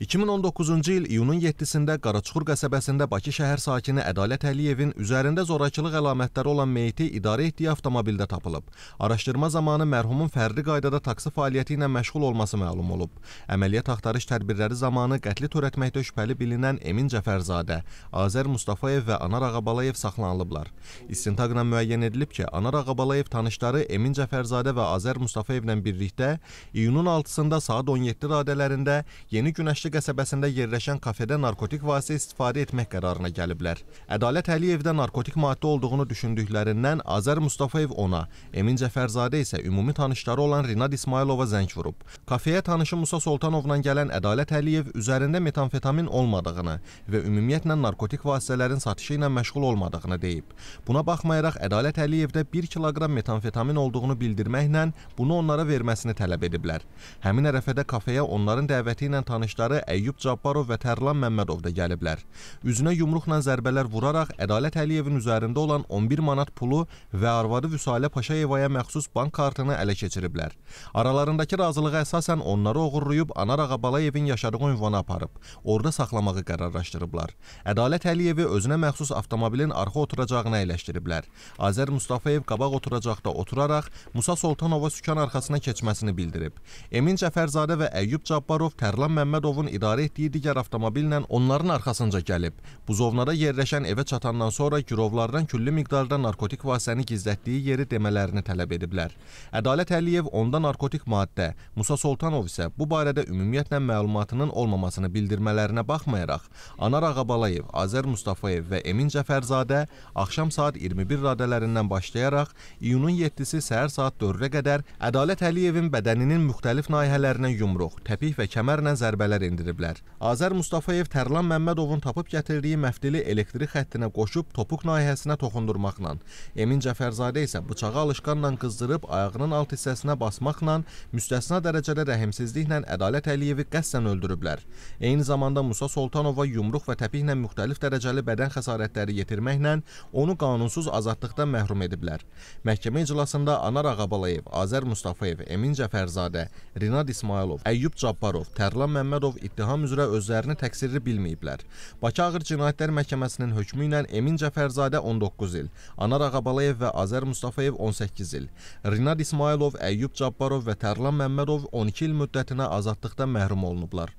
2019-cu il iyunun 7-də Qaraçuxur qəsəbəsində Bakı şəhər sakini Ədalət Əliyevin üzərində zorakılıq əlamətləri olan meyiti idarə etdiyi avtomobildə tapılıb. Araşdırma zamanı mərhumun fərdi qaydada taksi fəaliyyəti ilə məşğul olması məlum olub. Əməliyyat axtarış tədbirləri zamanı qətli törətməkdə şübhəli bilinən Emin Cəfərzadə, Azər Mustafayev və Anar Ağabalayev saxlanılıblar. İstintaqla müəyyən edilib ki, Anar Ağabalayev tanışları Emin Cəfərzadə və Azər Mustafayevlə birlikdə iyunun 6-sında saat 17 radələrində Yeni Günəşli Başı qəsəbəsində yerləşən kafedə narkotik vasitə istifadə etmək qərarına gəliblər. Ədalət Əliyevdə narkotik maddə olduğunu düşündüklərindən Azər Mustafayev ona, Emin Cəfərzadə isə ümumi tanışları olan Rinad İsmailova zəng vurub. Kafeyə tanışı Musa Soltanovla gələn Ədalət Əliyev üzərində metamfetamin olmadığını və ümumiyyətlə narkotik vasitələrin satışı ilə məşğul olmadığını deyib. Buna baxmayaraq Ədalət Əliyevdə 1 kiloqram metamfetamin olduğunu bildirməklə bunu onlara verməsini tələb ediblər. Həmin ərəfədə kafeyə onların dəvəti ilə tanışları rəhbərləri Əyyub Cabbarov və Tərlan Məmmədov da gəliblər. Üzünə yumruqla zərbələr vuraraq Ədalət Əliyevin üzərində olan 11 manat pulu və arvadı Vüsalə Paşayevaya məxsus bank kartını ələ keçiriblər. Aralarındakı razılığa əsasən onları oğurlayıb Anar Ağabalayevin yaşadığı ünvana aparıb, orada saxlamağı qərarlaşdırıblar. Ədalət Əliyevi özünə məxsus avtomobilin arxa oturacağına əyləşdiriblər. Azər Mustafayev qabaq oturacaqda oturaraq Musa Soltanova sükan arxasına keçməsini bildirib. Emin Cəfərzadə və Əyyub Cabbarov Tərlan Məmmədovun idarə etdiyi digər avtomobillə onların arxasınca gəlib. Buzovnada yerləşən evə çatandan sonra girovlardan küllü miqdarda narkotik vasitəni gizlətdiyi yeri demələrini tələb ediblər. Ədalət Əliyev onda narkotik maddə, Musa Soltanov isə bu barədə ümumiyyətlə məlumatının olmamasını bildirmələrinə baxmayaraq, Anar Ağabalayev, Azər Mustafayev və Emin Cəfərzadə axşam saat 21 radələrindən başlayaraq iyunun 7-si səhər saat 4-ə qədər Ədalət Əliyevin bədəninin müxtəlif nahiyələrinə yumruq, təpik və kəmərlə zərbələr endirildi bildiriblər. Azər Mustafayev Tərlan Məmmədovun tapıb gətirdiyi məfdili elektrik xəttinə qoşub topuq nahiyəsinə toxundurmaqla, Emin Cəfərzadə isə bıçağı alışqanla qızdırıb ayağının alt hissəsinə basmaqla müstəsna dərəcədə rəhimsizliklə Ədalət Əliyevi qəsdən öldürüblər. Eyni zamanda Musa Soltanova yumruq və təpiklə müxtəlif dərəcəli bədən xəsarətləri yetirməklə onu qanunsuz azadlıqdan məhrum ediblər. Məhkəmə iclasında Anar Ağabalayev, Azər Mustafayev, Emin Cəfərzadə, Rinad İsmailov, Əyyub Cabbarov, Tərlan Məmmədov ittiham üzrə özlərini təqsirli bilməyiblər. Bakı Ağır Cinayətlər Məhkəməsinin hökmü ilə Emin Cəfərzadə 19 il, Anar Ağabalayev və Azər Mustafayev 18 il, Rinad İsmailov, Əyyub Cabbarov və Tərlan Məmmədov 12 il müddətinə azadlıqdan məhrum olunublar.